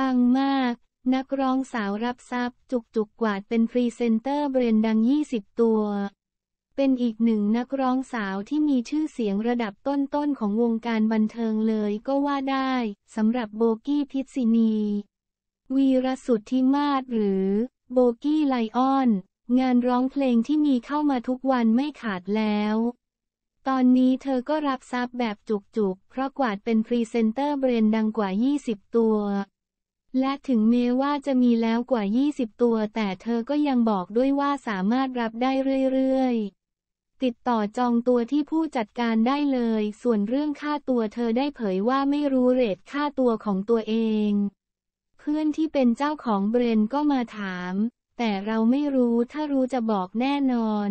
ปังมาก นักร้องสาวรับทรัพย์จุกจุกกวาดเป็นพรีเซนเตอร์เบรนดัง 20 ตัว เป็นอีกหนึ่งนักร้องสาวที่มีชื่อเสียงระดับต้นๆ ของวงการบันเทิงเลยก็ว่าได้สำหรับโบกี้พิษณีวีรสุดที่มาศหรือ โบกี้ไลออน งานร้องเพลงที่มีเข้ามาทุกวันไม่ขาดแล้ว ตอนนี้เธอก็รับทรัพย์แบบจุกๆเพราะกวาดเป็นพรีเซนเตอร์เบรนด์ดังกว่า20ตัวและถึงแม้ว่าจะมีแล้วกว่า 20 ตัว แต่เธอก็ยังบอกด้วยว่าสามารถรับได้เรื่อยๆ ติดต่อจองตัวที่ผู้จัดการได้เลย ส่วนเรื่องค่าตัวเธอได้เผยว่าไม่รู้เรทค่าตัวของตัวเอง เพื่อนที่เป็นเจ้าของเบรนก็มาถาม แต่เราไม่รู้ถ้ารู้จะบอกแน่นอน